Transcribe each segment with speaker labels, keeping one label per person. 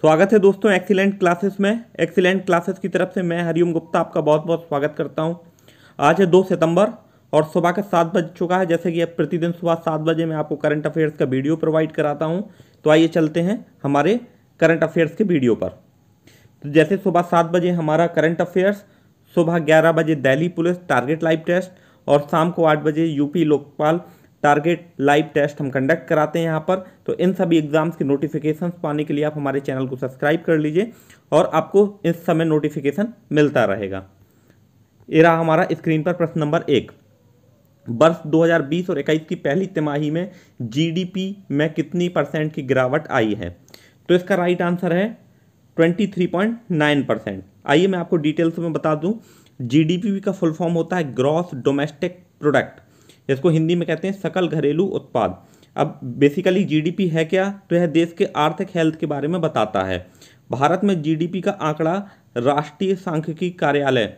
Speaker 1: स्वागत है दोस्तों एक्सीलेंट क्लासेस में एक्सीलेंट क्लासेस की तरफ से मैं हरिओम गुप्ता आपका बहुत बहुत स्वागत करता हूं आज है दो सितंबर और सुबह का सात बज चुका है जैसे कि अब प्रतिदिन सुबह सात बजे मैं आपको करंट अफेयर्स का वीडियो प्रोवाइड कराता हूँ तो आइए चलते हैं हमारे करंट अफेयर्स के वीडियो पर तो जैसे सुबह सात बजे हमारा करंट अफेयर्स सुबह ग्यारह बजे Delhi police target live test और शाम को आठ बजे UP Lokpal target live test हम कंडक्ट कराते हैं यहाँ पर तो इन सभी एग्ज़ाम्स की नोटिफिकेशन पाने के लिए आप हमारे चैनल को सब्सक्राइब कर लीजिए और आपको इस समय नोटिफिकेशन मिलता रहेगा ये रहा हमारा स्क्रीन पर प्रश्न नंबर एक वर्ष 2020 और 21 की पहली तिमाही में जीडीपी में कितनी परसेंट की गिरावट आई है तो इसका राइट आंसर है 23.9 परसेंट आइए मैं आपको डिटेल्स में बता दूं जीडीपी का फुल फॉर्म होता है ग्रॉस डोमेस्टिक प्रोडक्ट इसको हिंदी में कहते हैं सकल घरेलू उत्पाद अब बेसिकली जीडीपी है क्या तो यह देश के आर्थिक हेल्थ के बारे में बताता है भारत में जीडीपी का आंकड़ा राष्ट्रीय सांख्यिकी कार्यालय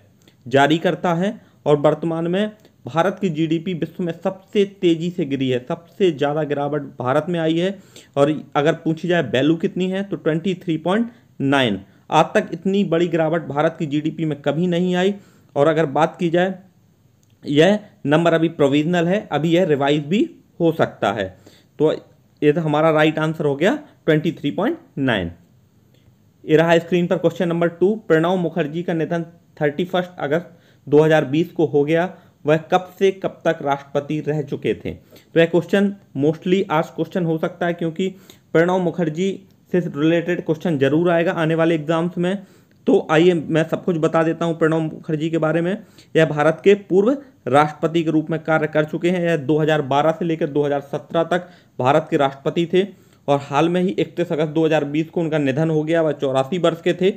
Speaker 1: जारी करता है और वर्तमान में भारत की जीडीपी विश्व में सबसे तेज़ी से गिरी है सबसे ज़्यादा गिरावट भारत में आई है और अगर पूछी जाए वैल्यू कितनी है तो ट्वेंटी थ्री पॉइंट नाइन आज तक इतनी बड़ी गिरावट भारत की जीडीपी में कभी नहीं आई और अगर बात की जाए यह नंबर अभी प्रोविजनल है अभी यह रिवाइज भी हो सकता है तो ये तो हमारा राइट आंसर हो गया ट्वेंटी थ्री पॉइंट नाइन ये रहा स्क्रीन पर question number two Pranab Mukherjee का निधन थर्टी फर्स्ट अगस्त 2020 को हो गया वह कब से कब तक राष्ट्रपति रह चुके थे तो यह क्वेश्चन मोस्टली आज क्वेश्चन हो सकता है क्योंकि प्रणव मुखर्जी से रिलेटेड क्वेश्चन जरूर आएगा आने वाले एग्जाम्स में तो आइए मैं सब कुछ बता देता हूँ प्रणब मुखर्जी के बारे में यह भारत के पूर्व राष्ट्रपति के रूप में कार्य कर चुके हैं यह 2012 से लेकर 2017 तक भारत के राष्ट्रपति थे और हाल में ही इकतीस अगस्त 2020 को उनका निधन हो गया वह चौरासी वर्ष के थे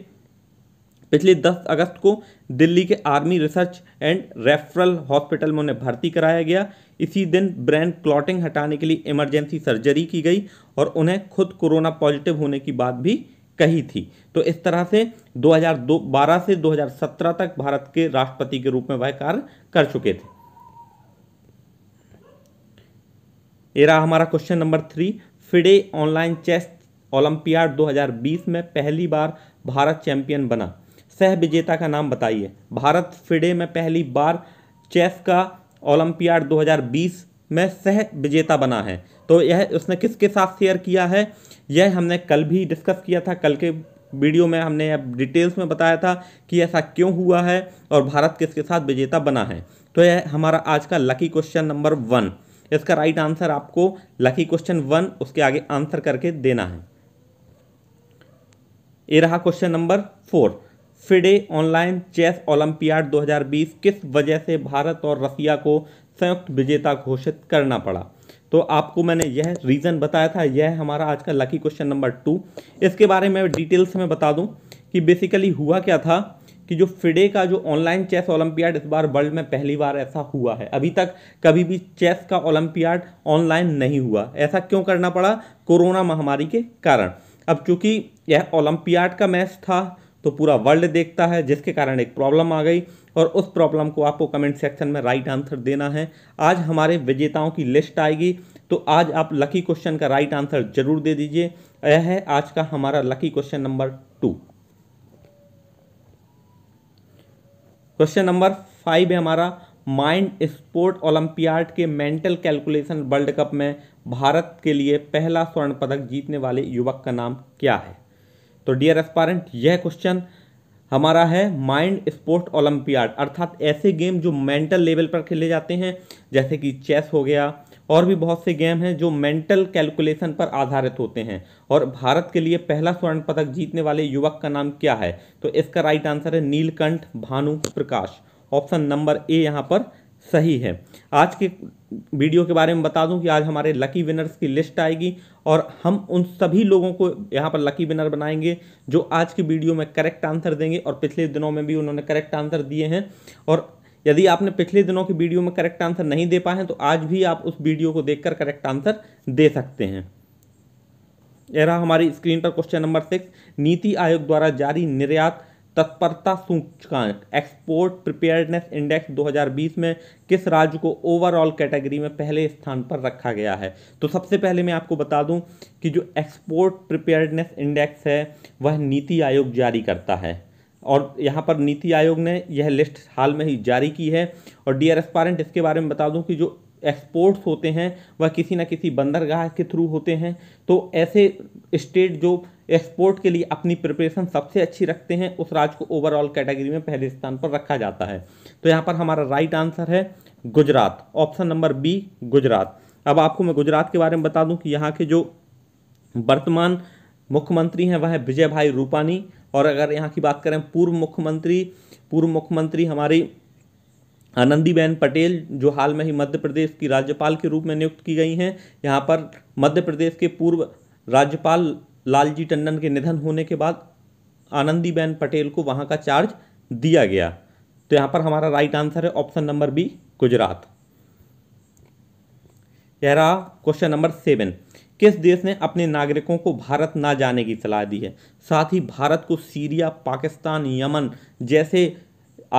Speaker 1: पिछले 10 अगस्त को दिल्ली के army research and referral hospital में उन्हें भर्ती कराया गया इसी दिन ब्रेन क्लॉटिंग हटाने के लिए इमरजेंसी सर्जरी की गई और उन्हें खुद कोरोना पॉजिटिव होने की बात भी कही थी तो इस तरह से 2012 से 2017 तक भारत के राष्ट्रपति के रूप में वह कार्य कर चुके थे ये रहा हमारा question number three FIDE online chess olympiad 2020 में पहली बार भारत चैंपियन बना सह विजेता का नाम बताइए भारत फिडे में पहली बार चेस का ओलंपियाड में सह विजेता बना है तो यह उसने किसके साथ शेयर किया है यह हमने कल भी डिस्कस किया था कल के वीडियो में हमने अब डिटेल्स में बताया था कि ऐसा क्यों हुआ है और भारत किसके साथ विजेता बना है तो यह हमारा आज का लकी क्वेश्चन नंबर वन इसका राइट आंसर आपको लकी क्वेश्चन वन उसके आगे आंसर करके देना है ये रहा question number four FIDE online chess olympiad 2020 किस वजह से भारत और रसिया को संयुक्त विजेता घोषित करना पड़ा तो आपको मैंने यह रीज़न बताया था यह हमारा आज का लकी क्वेश्चन नंबर टू इसके बारे में डिटेल्स में बता दूं कि बेसिकली हुआ क्या था कि जो फिडे का जो ऑनलाइन चेस ओलंपियाड इस बार वर्ल्ड में पहली बार ऐसा हुआ है अभी तक कभी भी चेस का ओलंपियाड ऑनलाइन नहीं हुआ ऐसा क्यों करना पड़ा कोरोना महामारी के कारण अब चूंकि यह ओलंपियाड का मैच था तो पूरा वर्ल्ड देखता है जिसके कारण एक प्रॉब्लम आ गई और उस प्रॉब्लम को आपको कमेंट सेक्शन में राइट आंसर देना है आज हमारे विजेताओं की लिस्ट आएगी तो आज आप लकी क्वेश्चन का राइट आंसर जरूर दे दीजिए यह है आज का हमारा lucky question number two question number five है हमारा माइंड स्पोर्ट ओलंपियाड के मेंटल कैलकुलेशन वर्ल्ड कप में भारत के लिए पहला स्वर्ण पदक जीतने वाले युवक का नाम क्या है तो डियर एस्पारेंट यह क्वेश्चन हमारा है माइंड स्पोर्ट ओलंपियाड अर्थात ऐसे गेम जो मेंटल लेवल पर खेले जाते हैं जैसे कि चेस हो गया और भी बहुत से गेम हैं जो मेंटल कैलकुलेशन पर आधारित होते हैं और भारत के लिए पहला स्वर्ण पदक जीतने वाले युवक का नाम क्या है तो इसका राइट आंसर है Neelkanth Bhanu Prakash option number A यहाँ पर सही है आज के वीडियो के बारे में बता दूं कि आज हमारे लकी विनर्स की लिस्ट आएगी और हम उन सभी लोगों को यहाँ पर लकी विनर बनाएंगे जो आज की वीडियो में करेक्ट आंसर देंगे और पिछले दिनों में भी उन्होंने करेक्ट आंसर दिए हैं और यदि आपने पिछले दिनों की वीडियो में करेक्ट आंसर नहीं दे पाए हैं तो आज भी आप उस वीडियो को कर करेक्ट आंसर दे सकते हैं यह रहा हमारी स्क्रीन पर क्वेश्चन नंबर सिक्स नीति आयोग द्वारा जारी निर्यात तत्परता सूचकांक एक्सपोर्ट प्रिपेयर्डनेस इंडेक्स 2020 में किस राज्य को ओवरऑल कैटेगरी में पहले स्थान पर रखा गया है तो सबसे पहले मैं आपको बता दूं कि जो एक्सपोर्ट प्रिपेयर्डनेस इंडेक्स है वह नीति आयोग जारी करता है और यहाँ पर नीति आयोग ने यह लिस्ट हाल में ही जारी की है और डी आर इसके बारे में बता दूँ कि जो एक्सपोर्ट्स होते हैं वह किसी ना किसी बंदरगाह के थ्रू होते हैं तो ऐसे स्टेट जो एक्सपोर्ट के लिए अपनी प्रिपरेशन सबसे अच्छी रखते हैं उस राज्य को ओवरऑल कैटेगरी में पहले स्थान पर रखा जाता है तो यहाँ पर हमारा राइट आंसर है Gujarat option number B Gujarat अब आपको मैं गुजरात के बारे में बता दूं कि यहाँ के जो वर्तमान मुख्यमंत्री हैं वह है विजय भाई रूपानी और अगर यहाँ की बात करें पूर्व मुख्यमंत्री पूर्व मुख्यमंत्री हमारी आनंदीबेन पटेल जो हाल में ही मध्य प्रदेश की राज्यपाल के रूप में नियुक्त की गई हैं यहाँ पर मध्य प्रदेश के पूर्व राज्यपाल लालजी टंडन के निधन होने के बाद आनंदीबेन पटेल को वहाँ का चार्ज दिया गया तो यहाँ पर हमारा राइट आंसर है ऑप्शन नंबर बी गुजरात यह रहा क्वेश्चन नंबर सेवन किस देश ने अपने नागरिकों को भारत ना जाने की सलाह दी है साथ ही भारत को सीरिया पाकिस्तान यमन जैसे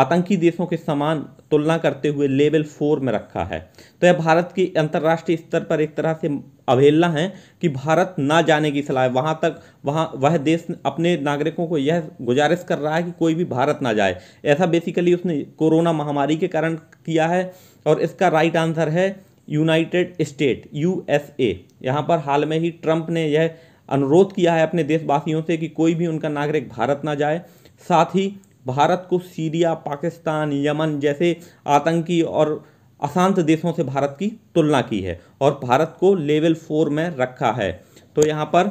Speaker 1: आतंकी देशों के समान तुलना करते हुए लेवल फोर में रखा है तो यह भारत की अंतर्राष्ट्रीय स्तर पर एक तरह से अवहेलना है कि भारत ना जाने की सलाह वहाँ तक वहाँ वह देश अपने नागरिकों को यह गुजारिश कर रहा है कि कोई भी भारत ना जाए ऐसा बेसिकली उसने कोरोना महामारी के कारण किया है और इसका राइट आंसर है यूनाइटेड स्टेट ए यहाँ पर हाल में ही ट्रंप ने यह अनुरोध किया है अपने देशवासियों से कि कोई भी उनका नागरिक भारत ना जाए साथ ही भारत को सीरिया पाकिस्तान यमन जैसे आतंकी और अशांत देशों से भारत की तुलना की है और भारत को लेवल फोर में रखा है तो यहाँ पर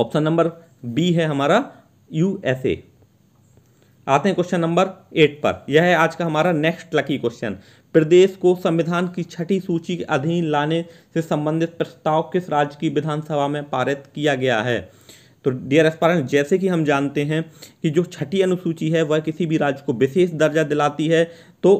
Speaker 1: ऑप्शन नंबर बी है हमारा यूएसए आते हैं क्वेश्चन नंबर एट पर यह है आज का हमारा नेक्स्ट लकी क्वेश्चन प्रदेश को संविधान की छठी सूची के अधीन लाने से संबंधित प्रस्ताव किस राज्य की विधानसभा में पारित किया गया है तो डियर एस्पारेंट जैसे कि हम जानते हैं कि जो छठी अनुसूची है वह किसी भी राज्य को विशेष दर्जा दिलाती है तो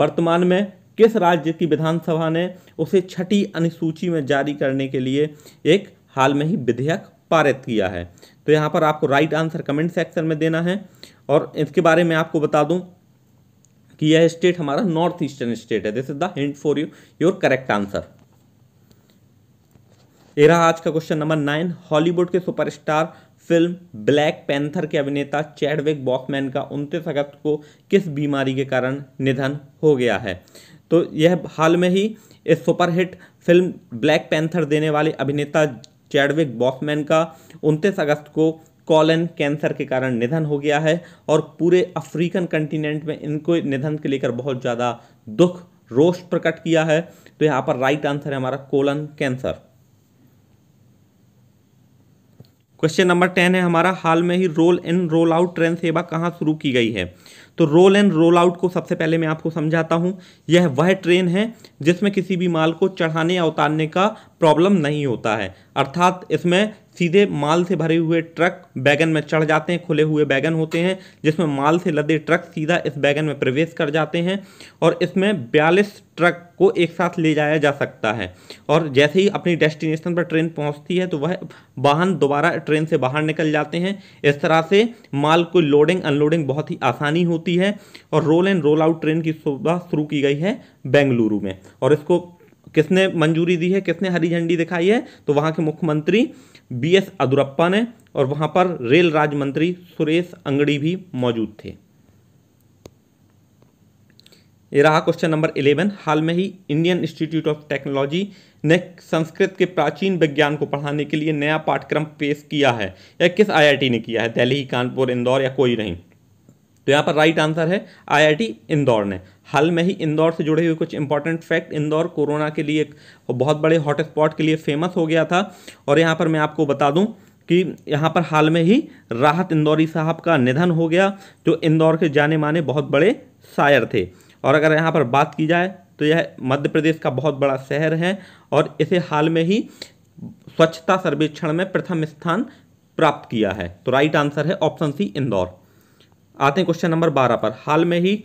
Speaker 1: वर्तमान में किस राज्य की विधानसभा ने उसे छठी अनुसूची में जारी करने के लिए एक हाल में ही विधेयक पारित किया है तो यहाँ पर आपको राइट आंसर कमेंट सेक्शन में देना है और इसके बारे में आपको बता दूँ कि यह स्टेट हमारा नॉर्थ ईस्टर्न स्टेट है this is the hint for you your correct answer ये रहा आज का क्वेश्चन नंबर नाइन हॉलीवुड के सुपरस्टार फिल्म ब्लैक पैंथर के अभिनेता चैडविक बॉक्समैन का उनतीस अगस्त को किस बीमारी के कारण निधन हो गया है तो यह हाल में ही इस सुपरहिट फिल्म ब्लैक पैंथर देने वाले अभिनेता चैडविक बॉक्समैन का उनतीस अगस्त को कॉलन कैंसर के कारण निधन हो गया है और पूरे अफ्रीकन कंटिनेंट में इनको निधन के लेकर बहुत ज़्यादा दुख रोष प्रकट किया है तो यहाँ पर राइट आंसर है हमारा colon cancer question number ten है हमारा हाल में ही roll in roll out train सेवा कहाँ शुरू की गई है तो रोल इन रोल आउट को सबसे पहले मैं आपको समझाता हूँ यह वह ट्रेन है जिसमें किसी भी माल को चढ़ाने या उतारने का प्रॉब्लम नहीं होता है अर्थात इसमें सीधे माल से भरे हुए ट्रक बैगन में चढ़ जाते हैं खुले हुए बैगन होते हैं जिसमें माल से लदे ट्रक सीधा इस बैगन में प्रवेश कर जाते हैं और इसमें बयालीस ट्रक को एक साथ ले जाया जा सकता है और जैसे ही अपनी डेस्टिनेशन पर ट्रेन पहुंचती है तो वह वाहन दोबारा ट्रेन से बाहर निकल जाते हैं इस तरह से माल को लोडिंग अनलोडिंग बहुत ही आसानी होती है और roll and roll out train की सुविधा शुरू की गई है बेंगलुरु में और इसको किसने मंजूरी दी है किसने हरी झंडी दिखाई है तो वहाँ के मुख्यमंत्री बी एस अदुरप्पा ने और वहाँ पर रेल राज्य मंत्री सुरेश अंगड़ी भी मौजूद थे ये रहा क्वेश्चन नंबर इलेवन हाल में ही इंडियन इंस्टीट्यूट ऑफ टेक्नोलॉजी ने संस्कृत के प्राचीन विज्ञान को पढ़ाने के लिए नया पाठ्यक्रम पेश किया है या किस आईआईटी ने किया है दिल्ली कानपुर इंदौर या कोई नहीं तो यहाँ पर राइट आंसर है आईआईटी इंदौर ने हाल में ही इंदौर से जुड़े हुए कुछ इंपॉर्टेंट फैक्ट इंदौर कोरोना के लिए एक बहुत बड़े हॉटस्पॉट के लिए फेमस हो गया था और यहाँ पर मैं आपको बता दूँ कि यहाँ पर हाल में ही राहत इंदौरी साहब का निधन हो गया जो इंदौर के जाने माने बहुत बड़े शायर थे और अगर यहाँ पर बात की जाए तो यह मध्य प्रदेश का बहुत बड़ा शहर है और इसे हाल में ही स्वच्छता सर्वेक्षण में प्रथम स्थान प्राप्त किया है तो राइट आंसर है ऑप्शन सी इंदौर आते हैं क्वेश्चन नंबर बारह पर हाल में ही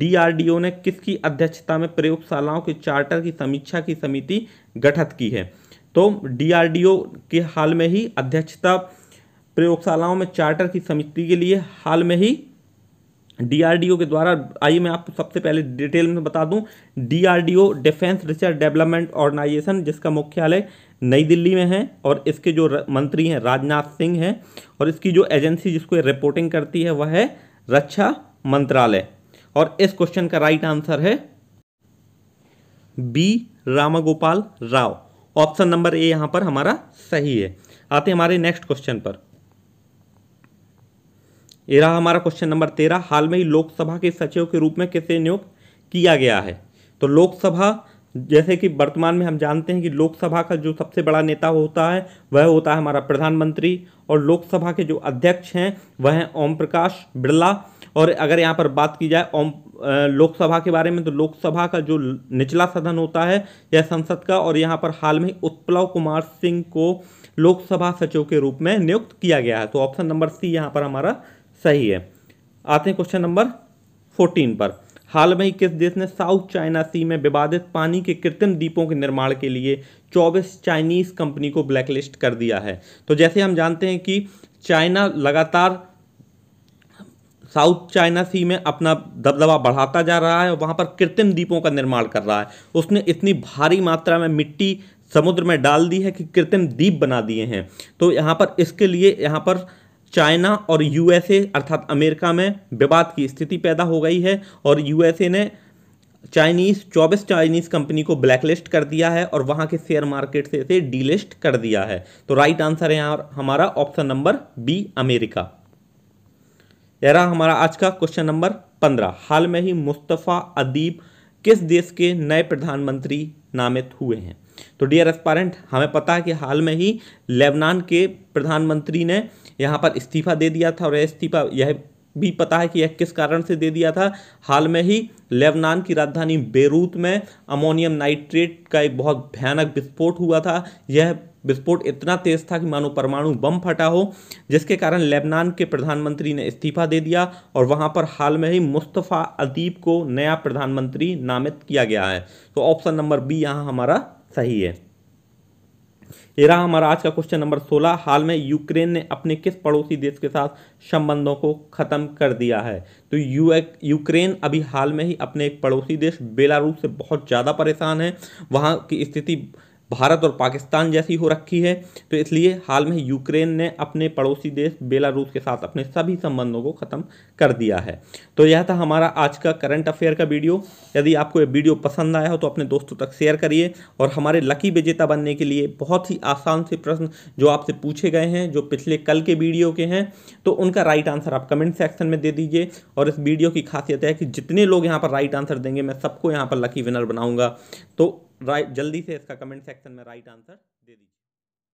Speaker 1: डीआरडीओ ने किसकी अध्यक्षता में प्रयोगशालाओं के चार्टर की समीक्षा की समिति गठित की है तो डीआरडीओ के हाल में ही अध्यक्षता प्रयोगशालाओं में चार्टर की समिति के लिए हाल में ही डीआरडीओ के द्वारा आइए मैं आपको सबसे पहले डिटेल में बता दूं DRDO defence research development organisation जिसका मुख्यालय नई दिल्ली में है और इसके जो मंत्री हैं राजनाथ सिंह हैं और इसकी जो एजेंसी जिसको रिपोर्टिंग करती है वह है रक्षा मंत्रालय और इस क्वेश्चन का राइट आंसर है B Ramagopal Rao option number A यहां पर हमारा सही है आते हमारे नेक्स्ट क्वेश्चन पर ये रहा हमारा क्वेश्चन नंबर तेरह हाल में ही लोकसभा के सचिव के रूप में किसे नियुक्त किया गया है तो लोकसभा जैसे कि वर्तमान में हम जानते हैं कि लोकसभा का जो सबसे बड़ा नेता होता है वह होता है हमारा प्रधानमंत्री और लोकसभा के जो अध्यक्ष हैं वह हैं ओम प्रकाश बिरला और अगर यहाँ पर बात की जाए ओम लोकसभा के बारे में तो लोकसभा का जो निचला सदन होता है यह संसद का और यहाँ पर हाल में उत्पलव कुमार सिंह को लोकसभा सचिव के रूप में नियुक्त किया गया है तो ऑप्शन नंबर सी यहाँ पर हमारा सही है आते हैं क्वेश्चन नंबर फोर्टीन पर हाल में ही किस देश ने साउथ चाइना सी में विवादित पानी के कृत्रिम द्वीपों के निर्माण के लिए 24 चाइनीज कंपनी को ब्लैकलिस्ट कर दिया है तो जैसे हम जानते हैं कि चाइना लगातार साउथ चाइना सी में अपना दबदबा बढ़ाता जा रहा है और वहाँ पर कृत्रिम द्वीपों का निर्माण कर रहा है उसने इतनी भारी मात्रा में मिट्टी समुद्र में डाल दी है कि कृत्रिम द्वीप बना दिए हैं तो यहाँ पर इसके लिए यहाँ पर चाइना और यूएसए अर्थात अमेरिका में विवाद की स्थिति पैदा हो गई है और यूएसए ने चाइनीज़ चौबीस चाइनीज़ कंपनी को ब्लैकलिस्ट कर दिया है और वहां के शेयर मार्केट से इसे डीलिस्ट कर दिया है तो राइट आंसर है यहाँ हमारा ऑप्शन नंबर बी अमेरिका यह रहा हमारा आज का क्वेश्चन नंबर पंद्रह हाल में ही मुस्तफ़ा अदीब किस देश के नए प्रधानमंत्री नामित हुए हैं तो डियर एस्पारेंट हमें पता है कि हाल में ही लेबनान के प्रधानमंत्री ने यहाँ पर इस्तीफा दे दिया था और इस्तीफा यह भी पता है कि यह किस कारण से दे दिया था हाल में ही लेबनान की राजधानी बेरूत में अमोनियम नाइट्रेट का एक बहुत भयानक विस्फोट हुआ था यह विस्फोट इतना तेज था कि मानो परमाणु बम फटा हो जिसके कारण लेबनान के प्रधानमंत्री ने इस्तीफा दे दिया और वहां पर हाल में ही मुस्तफ़ा अदीब को नया प्रधानमंत्री नामित किया गया है तो ऑप्शन नंबर बी यहाँ हमारा सही है ये रहा हमारा आज का क्वेश्चन नंबर सोलह हाल में यूक्रेन ने अपने किस पड़ोसी देश के साथ संबंधों को खत्म कर दिया है तो यू यूक्रेन अभी हाल में ही अपने एक पड़ोसी देश बेलारूस से बहुत ज़्यादा परेशान है वहाँ की स्थिति भारत और पाकिस्तान जैसी हो रखी है तो इसलिए हाल में यूक्रेन ने अपने पड़ोसी देश बेलारूस के साथ अपने सभी संबंधों को ख़त्म कर दिया है तो यह था हमारा आज का करंट अफेयर का वीडियो यदि आपको ये वीडियो पसंद आया हो तो अपने दोस्तों तक शेयर करिए और हमारे लकी विजेता बनने के लिए बहुत ही आसान से प्रश्न जो आपसे पूछे गए हैं जो पिछले कल के वीडियो के हैं तो उनका राइट आंसर आप कमेंट सेक्शन में दे दीजिए और इस वीडियो की खासियत है कि जितने लोग यहाँ पर राइट आंसर देंगे मैं सबको यहाँ पर लकी विनर बनाऊँगा तो राइट जल्दी से इसका कमेंट सेक्शन में राइट आंसर दे दीजिए